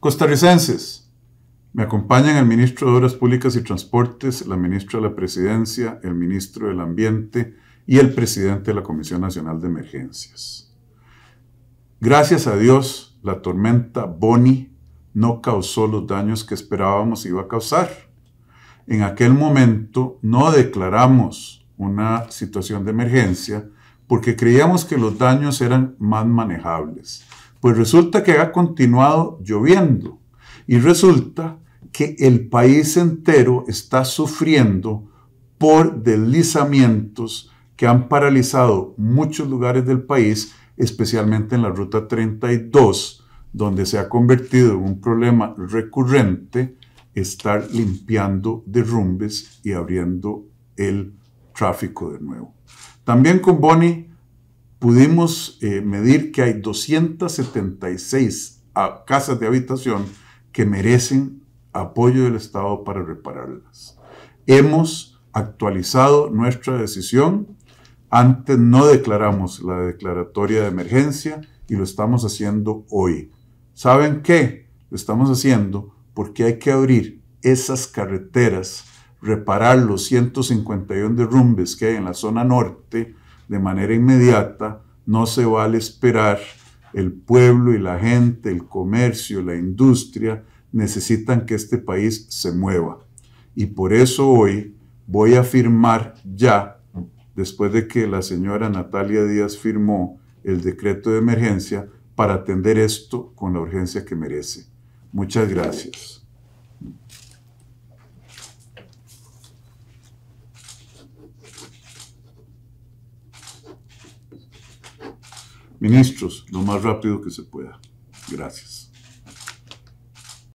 Costarricenses, me acompañan el ministro de Obras Públicas y Transportes, la ministra de la Presidencia, el ministro del Ambiente y el presidente de la Comisión Nacional de Emergencias. Gracias a Dios, la tormenta Bonnie no causó los daños que esperábamos iba a causar. En aquel momento no declaramos una situación de emergencia porque creíamos que los daños eran más manejables. Pues resulta que ha continuado lloviendo y resulta que el país entero está sufriendo por deslizamientos que han paralizado muchos lugares del país, especialmente en la Ruta 32, donde se ha convertido en un problema recurrente estar limpiando derrumbes y abriendo el tráfico de nuevo. También con Bonnie pudimos eh, medir que hay 276 ah, casas de habitación que merecen apoyo del Estado para repararlas. Hemos actualizado nuestra decisión. Antes no declaramos la declaratoria de emergencia y lo estamos haciendo hoy. ¿Saben qué? Lo estamos haciendo porque hay que abrir esas carreteras, reparar los 151 derrumbes que hay en la zona norte, de manera inmediata, no se vale esperar. El pueblo y la gente, el comercio, la industria necesitan que este país se mueva. Y por eso hoy voy a firmar ya, después de que la señora Natalia Díaz firmó el decreto de emergencia, para atender esto con la urgencia que merece. Muchas gracias. ministros lo más rápido que se pueda. Gracias.